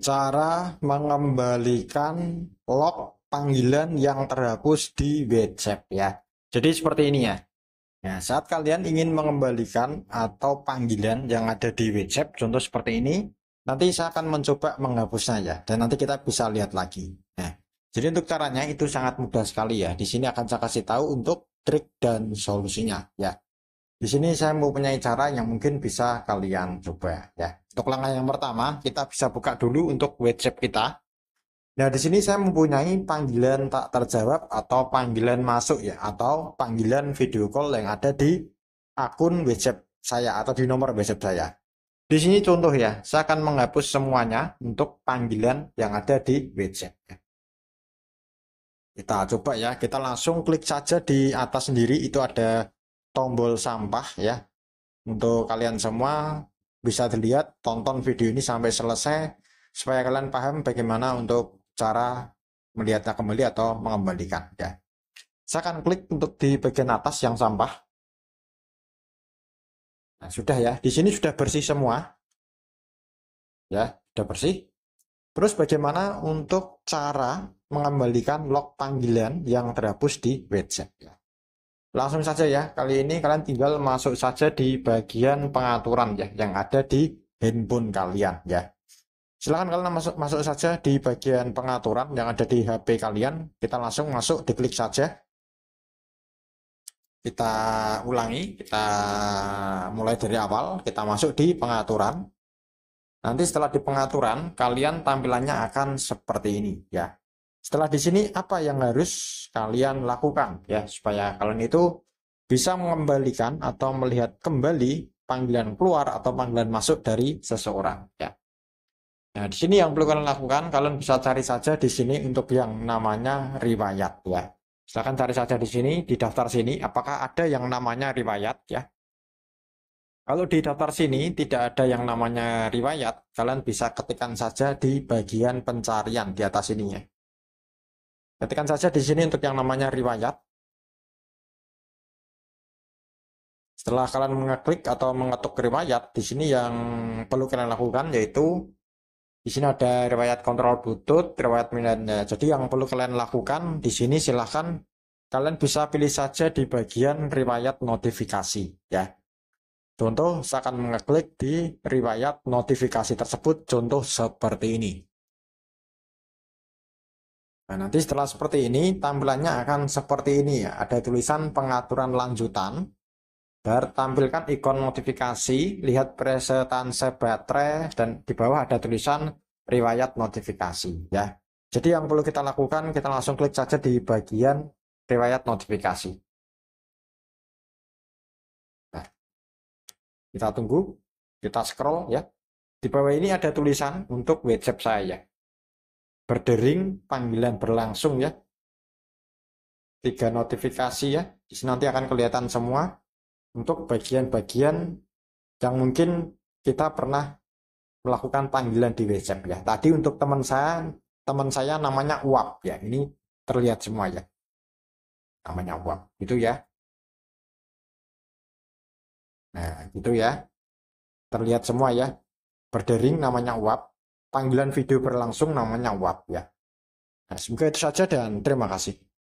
cara mengembalikan log panggilan yang terhapus di WhatsApp ya. Jadi seperti ini ya. Nah, saat kalian ingin mengembalikan atau panggilan yang ada di WhatsApp, contoh seperti ini, nanti saya akan mencoba menghapusnya ya, dan nanti kita bisa lihat lagi. Nah, jadi untuk caranya itu sangat mudah sekali ya. Di sini akan saya kasih tahu untuk trik dan solusinya ya. Di sini saya mempunyai cara yang mungkin bisa kalian coba ya. Untuk langkah yang pertama, kita bisa buka dulu untuk WhatsApp kita. Nah, di sini saya mempunyai panggilan tak terjawab atau panggilan masuk ya, atau panggilan video call yang ada di akun WhatsApp saya atau di nomor WhatsApp saya. Di sini contoh ya, saya akan menghapus semuanya untuk panggilan yang ada di WhatsApp. Ya. Kita coba ya, kita langsung klik saja di atas sendiri, itu ada tombol sampah ya. Untuk kalian semua, bisa dilihat tonton video ini sampai selesai supaya kalian paham bagaimana untuk cara melihatnya kembali atau mengembalikan ya. Saya akan klik untuk di bagian atas yang sampah. Nah, sudah ya, di sini sudah bersih semua. Ya, sudah bersih. Terus bagaimana untuk cara mengembalikan log panggilan yang terhapus di WhatsApp ya. Langsung saja ya, kali ini kalian tinggal masuk saja di bagian pengaturan ya, yang ada di handphone kalian ya. Silahkan kalian masuk, masuk saja di bagian pengaturan yang ada di HP kalian. Kita langsung masuk, diklik saja. Kita ulangi, kita mulai dari awal, kita masuk di pengaturan. Nanti setelah di pengaturan, kalian tampilannya akan seperti ini ya. Setelah di sini apa yang harus kalian lakukan ya supaya kalian itu bisa mengembalikan atau melihat kembali panggilan keluar atau panggilan masuk dari seseorang ya. Nah, di sini yang perlu kalian lakukan, kalian bisa cari saja di sini untuk yang namanya riwayat ya. Silahkan cari saja di sini, di daftar sini, apakah ada yang namanya riwayat ya. Kalau di daftar sini tidak ada yang namanya riwayat, kalian bisa ketikkan saja di bagian pencarian di atas ini ya. Ketikan saja di sini untuk yang namanya riwayat. Setelah kalian mengeklik atau mengetuk riwayat, di sini yang perlu kalian lakukan yaitu di sini ada riwayat kontrol butut, riwayat minatnya. Jadi yang perlu kalian lakukan di sini silahkan kalian bisa pilih saja di bagian riwayat notifikasi ya. Contoh, saya akan mengeklik di riwayat notifikasi tersebut, contoh seperti ini. Nah, nanti setelah seperti ini, tampilannya akan seperti ini ya. Ada tulisan pengaturan lanjutan. dan tampilkan ikon notifikasi, lihat presetanse baterai, dan di bawah ada tulisan riwayat notifikasi ya. Jadi yang perlu kita lakukan, kita langsung klik saja di bagian riwayat notifikasi. Nah, kita tunggu, kita scroll ya. Di bawah ini ada tulisan untuk WhatsApp saya berdering panggilan berlangsung ya tiga notifikasi ya di sini nanti akan kelihatan semua untuk bagian-bagian yang mungkin kita pernah melakukan panggilan di WhatsApp ya tadi untuk teman saya teman saya namanya uap ya ini terlihat semua ya namanya uap itu ya nah itu ya terlihat semua ya berdering namanya uap panggilan video berlangsung namanya WAP ya. Nah, semoga itu saja dan terima kasih.